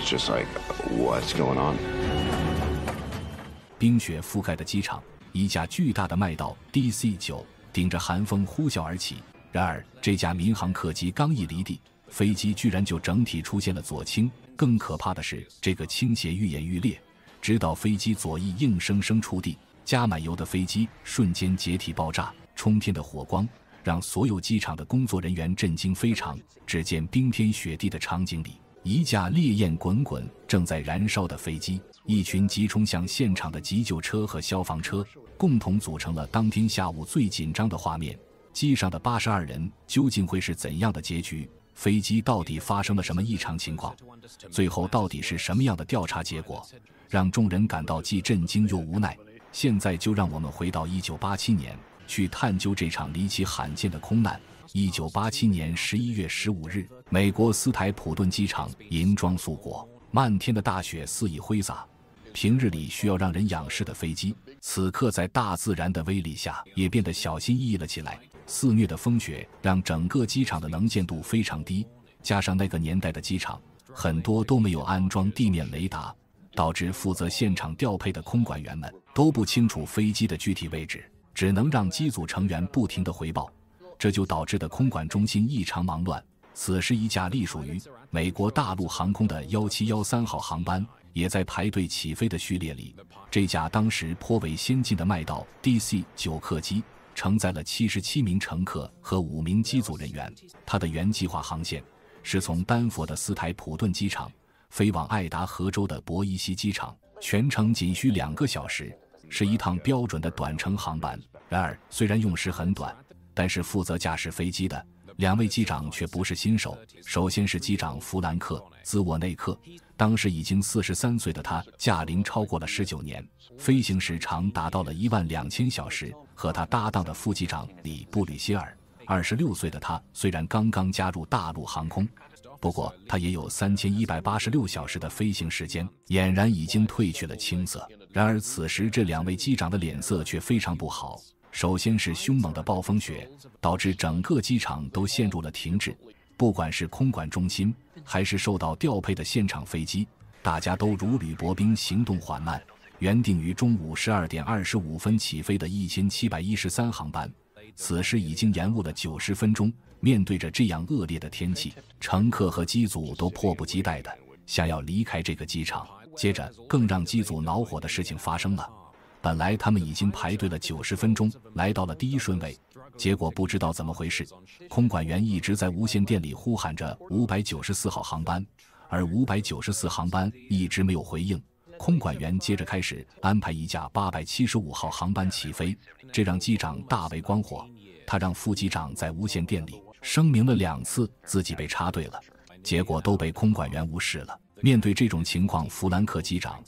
just was like, w h a t s going on？冰雪覆盖的机场，一架巨大的麦道 DC 九顶着寒风呼啸而起。然而，这架民航客机刚一离地，飞机居然就整体出现了左倾。更可怕的是，这个倾斜愈演愈烈，直到飞机左翼硬生生触地。加满油的飞机瞬间解体爆炸，冲天的火光让所有机场的工作人员震惊非常。只见冰天雪地的场景里。一架烈焰滚滚、正在燃烧的飞机，一群急冲向现场的急救车和消防车，共同组成了当天下午最紧张的画面。机上的八十二人究竟会是怎样的结局？飞机到底发生了什么异常情况？最后到底是什么样的调查结果，让众人感到既震惊又无奈？现在就让我们回到一九八七年，去探究这场离奇罕见的空难。一九八七年十一月十五日，美国斯台普顿机场银装素裹，漫天的大雪肆意挥洒。平日里需要让人仰视的飞机，此刻在大自然的威力下也变得小心翼翼了起来。肆虐的风雪让整个机场的能见度非常低，加上那个年代的机场很多都没有安装地面雷达，导致负责现场调配的空管员们都不清楚飞机的具体位置，只能让机组成员不停地回报。这就导致的空管中心异常忙乱。此时，一架隶属于美国大陆航空的幺七幺三号航班也在排队起飞的序列里。这架当时颇为先进的麦道 DC 九客机，承载了七十七名乘客和五名机组人员。它的原计划航线是从丹佛的斯台普顿机场飞往爱达荷州的博伊西机场，全程仅需两个小时，是一趟标准的短程航班。然而，虽然用时很短，但是负责驾驶飞机的两位机长却不是新手。首先是机长弗兰克·兹沃内克，当时已经四十三岁的他，驾龄超过了十九年，飞行时长达到了一万两千小时。和他搭档的副机长里布里歇尔，二十六岁的他虽然刚刚加入大陆航空，不过他也有三千一百八十六小时的飞行时间，俨然已经褪去了青涩。然而此时，这两位机长的脸色却非常不好。首先是凶猛的暴风雪导致整个机场都陷入了停滞，不管是空管中心还是受到调配的现场飞机，大家都如履薄冰，行动缓慢。原定于中午十二点二十五分起飞的一千七百一十三航班，此时已经延误了九十分钟。面对着这样恶劣的天气，乘客和机组都迫不及待的想要离开这个机场。接着，更让机组恼火的事情发生了。本来他们已经排队了九十分钟，来到了第一顺位，结果不知道怎么回事，空管员一直在无线电里呼喊着“五百九十四号航班”，而五百九十四航班一直没有回应。空管员接着开始安排一架八百七十五号航班起飞，这让机长大为光火。他让副机长在无线电里声明了两次自己被插队了，结果都被空管员无视了。面对这种情况，弗兰克机长。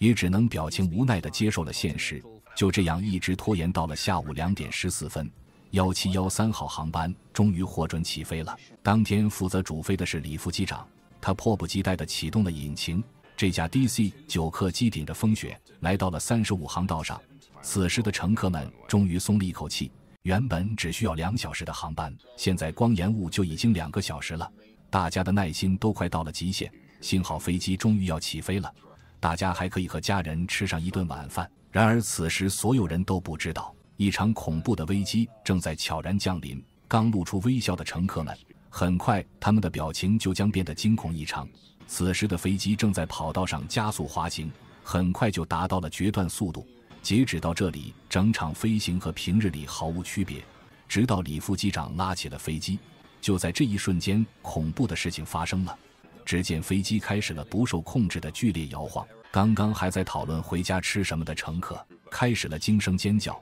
也只能表情无奈的接受了现实，就这样一直拖延到了下午两点十四分，幺七幺三号航班终于获准起飞了。当天负责主飞的是李副机长，他迫不及待地启动了引擎。这架 DC 九客机顶着风雪来到了三十五航道上。此时的乘客们终于松了一口气，原本只需要两小时的航班，现在光延误就已经两个小时了，大家的耐心都快到了极限。幸好飞机终于要起飞了。大家还可以和家人吃上一顿晚饭。然而，此时所有人都不知道，一场恐怖的危机正在悄然降临。刚露出微笑的乘客们，很快他们的表情就将变得惊恐异常。此时的飞机正在跑道上加速滑行，很快就达到了决断速度。截止到这里，整场飞行和平日里毫无区别。直到李副机长拉起了飞机，就在这一瞬间，恐怖的事情发生了。只见飞机开始了不受控制的剧烈摇晃，刚刚还在讨论回家吃什么的乘客开始了惊声尖叫，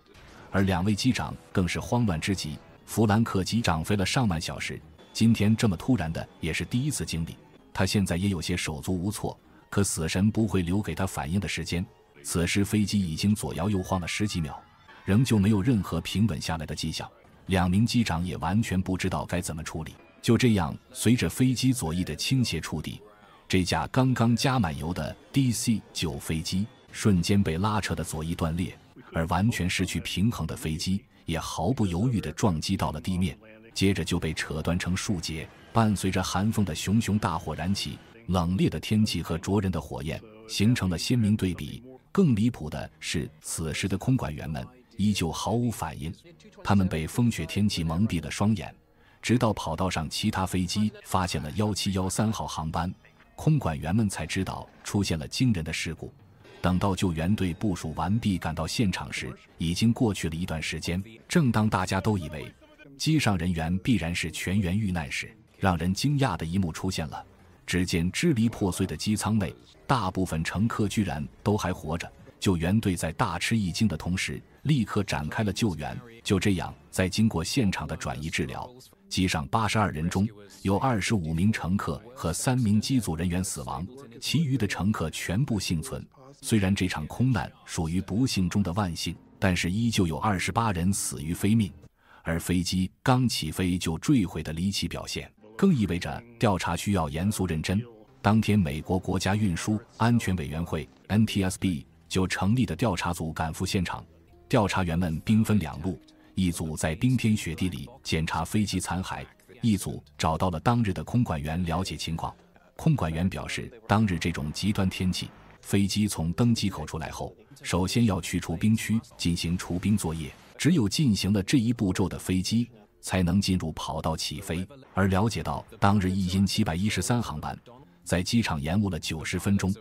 而两位机长更是慌乱之极。弗兰克机长飞了上万小时，今天这么突然的也是第一次经历，他现在也有些手足无措。可死神不会留给他反应的时间，此时飞机已经左摇右晃了十几秒，仍旧没有任何平稳下来的迹象，两名机长也完全不知道该怎么处理。就这样，随着飞机左翼的倾斜触地，这架刚刚加满油的 DC 九飞机瞬间被拉扯的左翼断裂，而完全失去平衡的飞机也毫不犹豫的撞击到了地面，接着就被扯断成数节。伴随着寒风的熊熊大火燃起，冷冽的天气和灼人的火焰形成了鲜明对比。更离谱的是，此时的空管员们依旧毫无反应，他们被风雪天气蒙蔽了双眼。直到跑道上其他飞机发现了幺七幺三号航班，空管员们才知道出现了惊人的事故。等到救援队部署完毕赶到现场时，已经过去了一段时间。正当大家都以为机上人员必然是全员遇难时，让人惊讶的一幕出现了。只见支离破碎的机舱内，大部分乘客居然都还活着。救援队在大吃一惊的同时，立刻展开了救援。就这样，在经过现场的转移治疗。机上八十二人中，有二十五名乘客和三名机组人员死亡，其余的乘客全部幸存。虽然这场空难属于不幸中的万幸，但是依旧有二十八人死于非命。而飞机刚起飞就坠毁的离奇表现，更意味着调查需要严肃认真。当天，美国国家运输安全委员会 （NTSB） 就成立的调查组赶赴现场，调查员们兵分两路。一组在冰天雪地里检查飞机残骸，一组找到了当日的空管员了解情况。空管员表示，当日这种极端天气，飞机从登机口出来后，首先要去除冰区进行除冰作业，只有进行了这一步骤的飞机，才能进入跑道起飞。而了解到当日一因七百一十三航班在机场延误了九十分钟，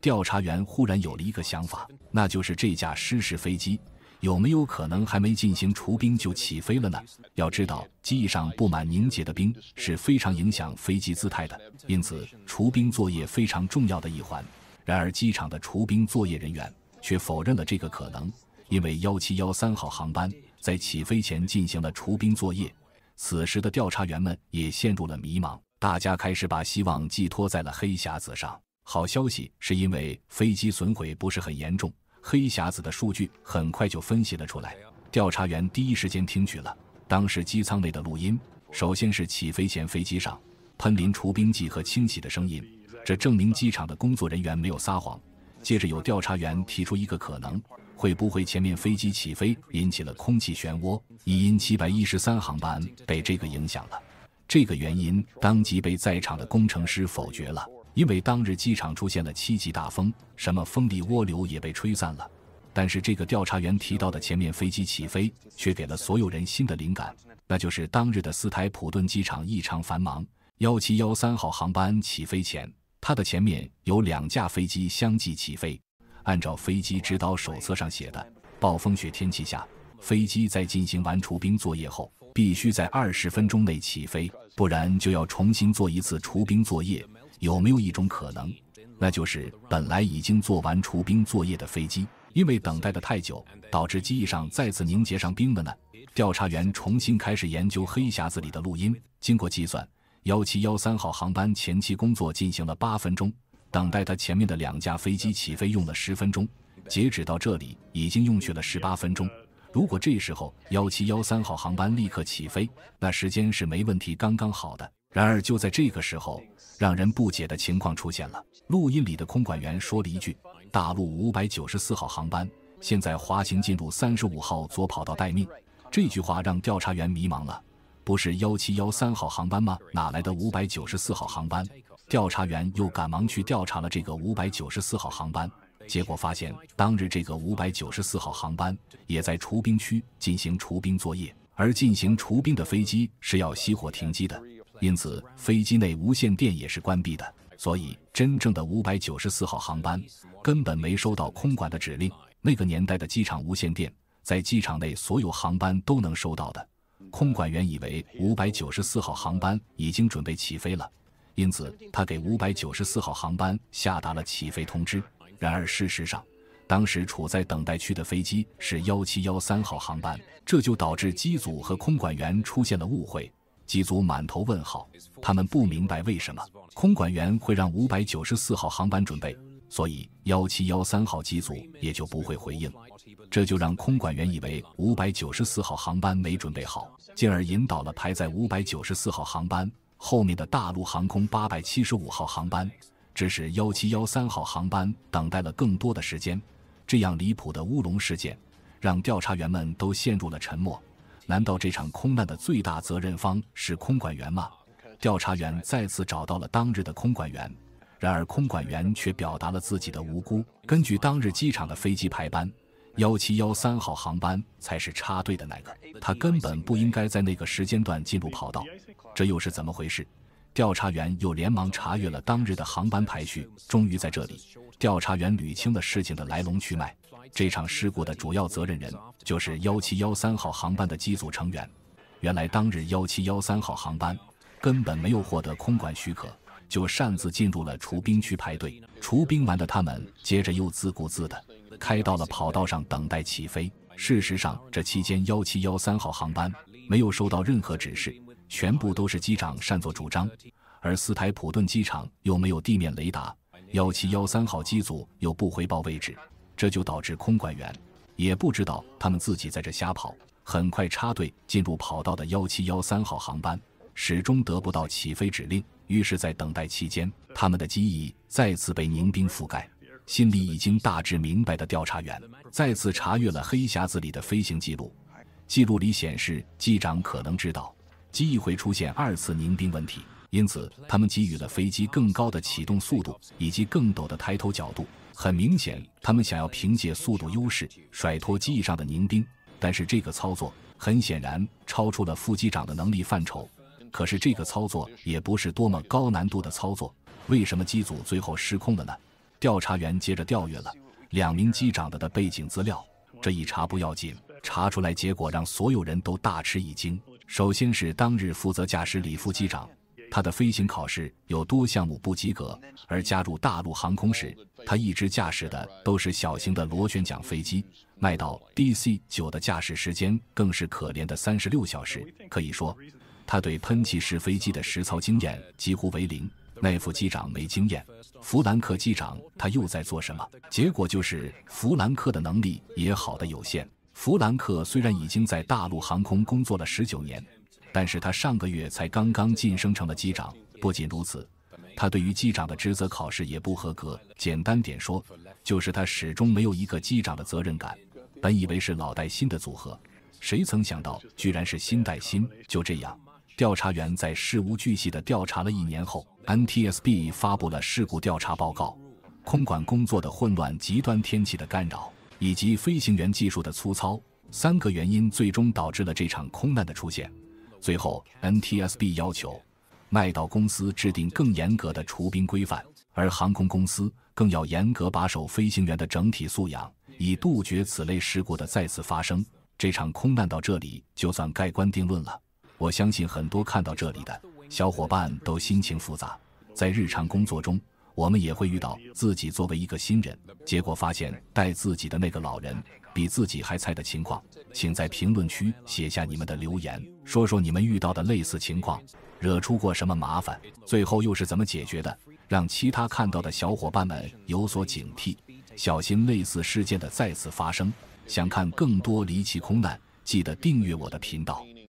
调查员忽然有了一个想法，那就是这架失事飞机。有没有可能还没进行除冰就起飞了呢？要知道，机翼上布满凝结的冰是非常影响飞机姿态的，因此除冰作业非常重要的一环。然而，机场的除冰作业人员却否认了这个可能，因为幺七幺三号航班在起飞前进行了除冰作业。此时的调查员们也陷入了迷茫，大家开始把希望寄托在了黑匣子上。好消息是因为飞机损毁不是很严重。黑匣子的数据很快就分析了出来，调查员第一时间听取了当时机舱内的录音。首先是起飞前飞机上喷淋除冰剂和清洗的声音，这证明机场的工作人员没有撒谎。接着有调查员提出一个可能，会不会前面飞机起飞引起了空气漩涡，已因七百一十三航班被这个影响了？这个原因当即被在场的工程师否决了。因为当日机场出现了七级大风，什么风力涡流也被吹散了。但是这个调查员提到的前面飞机起飞，却给了所有人新的灵感，那就是当日的斯台普顿机场异常繁忙。幺七幺三号航班起飞前，它的前面有两架飞机相继起飞。按照飞机指导手册上写的，暴风雪天气下，飞机在进行完除冰作业后，必须在二十分钟内起飞，不然就要重新做一次除冰作业。有没有一种可能，那就是本来已经做完除冰作业的飞机，因为等待的太久，导致机翼上再次凝结上冰的呢？调查员重新开始研究黑匣子里的录音，经过计算，幺七幺三号航班前期工作进行了八分钟，等待他前面的两架飞机起飞用了十分钟，截止到这里已经用去了十八分钟。如果这时候幺七幺三号航班立刻起飞，那时间是没问题，刚刚好的。然而就在这个时候，让人不解的情况出现了。录音里的空管员说了一句：“大陆五百九十四号航班现在滑行进入三十五号左跑道待命。”这句话让调查员迷茫了。不是幺七幺三号航班吗？哪来的五百九十四号航班？调查员又赶忙去调查了这个五百九十四号航班，结果发现，当日这个五百九十四号航班也在除冰区进行除冰作业，而进行除冰的飞机是要熄火停机的。因此，飞机内无线电也是关闭的，所以真正的五百九十四号航班根本没收到空管的指令。那个年代的机场无线电在机场内所有航班都能收到的。空管员以为五百九十四号航班已经准备起飞了，因此他给五百九十四号航班下达了起飞通知。然而事实上，当时处在等待区的飞机是幺七幺三号航班，这就导致机组和空管员出现了误会。机组满头问号，他们不明白为什么空管员会让五百九十四号航班准备，所以幺七幺三号机组也就不会回应，这就让空管员以为五百九十四号航班没准备好，进而引导了排在五百九十四号航班后面的大陆航空八百七十五号航班，致使幺七幺三号航班等待了更多的时间。这样离谱的乌龙事件，让调查员们都陷入了沉默。难道这场空难的最大责任方是空管员吗？调查员再次找到了当日的空管员，然而空管员却表达了自己的无辜。根据当日机场的飞机排班，幺七幺三号航班才是插队的那个，他根本不应该在那个时间段进入跑道，这又是怎么回事？调查员又连忙查阅了当日的航班排序，终于在这里，调查员捋清了事情的来龙去脉。这场事故的主要责任人就是幺七幺三号航班的机组成员。原来，当日幺七幺三号航班根本没有获得空管许可，就擅自进入了除冰区排队。除冰完的他们，接着又自顾自的开到了跑道上等待起飞。事实上，这期间幺七幺三号航班没有收到任何指示，全部都是机长擅作主张。而斯台普顿机场又没有地面雷达，幺七幺三号机组又不汇报位置。这就导致空管员也不知道他们自己在这瞎跑。很快，插队进入跑道的幺七幺三号航班始终得不到起飞指令。于是，在等待期间，他们的机翼再次被凝冰覆盖。心里已经大致明白的调查员再次查阅了黑匣子里的飞行记录，记录里显示机长可能知道机翼会出现二次凝冰问题，因此他们给予了飞机更高的启动速度以及更陡的抬头角度。很明显。他们想要凭借速度优势甩脱机翼上的凝冰，但是这个操作很显然超出了副机长的能力范畴。可是这个操作也不是多么高难度的操作，为什么机组最后失控了呢？调查员接着调阅了两名机长的的背景资料，这一查不要紧，查出来结果让所有人都大吃一惊。首先是当日负责驾驶李副机长。他的飞行考试有多项目不及格，而加入大陆航空时，他一直驾驶的都是小型的螺旋桨飞机。麦道 DC 九的驾驶时间更是可怜的三十六小时。可以说，他对喷气式飞机的实操经验几乎为零。麦副机长没经验，弗兰克机长他又在做什么？结果就是弗兰克的能力也好的有限。弗兰克虽然已经在大陆航空工作了十九年。但是他上个月才刚刚晋升成了机长。不仅如此，他对于机长的职责考试也不合格。简单点说，就是他始终没有一个机长的责任感。本以为是老带新的组合，谁曾想到居然是新带新。就这样，调查员在事无巨细的调查了一年后，NTSB 发布了事故调查报告。空管工作的混乱、极端天气的干扰以及飞行员技术的粗糙，三个原因最终导致了这场空难的出现。最后，NTSB 要求麦道公司制定更严格的除冰规范，而航空公司更要严格把守飞行员的整体素养，以杜绝此类事故的再次发生。这场空难到这里就算盖棺定论了。我相信很多看到这里的小伙伴都心情复杂，在日常工作中。我们也会遇到自己作为一个新人，结果发现带自己的那个老人比自己还菜的情况，请在评论区写下你们的留言，说说你们遇到的类似情况，惹出过什么麻烦，最后又是怎么解决的，让其他看到的小伙伴们有所警惕，小心类似事件的再次发生。想看更多离奇空难，记得订阅我的频道。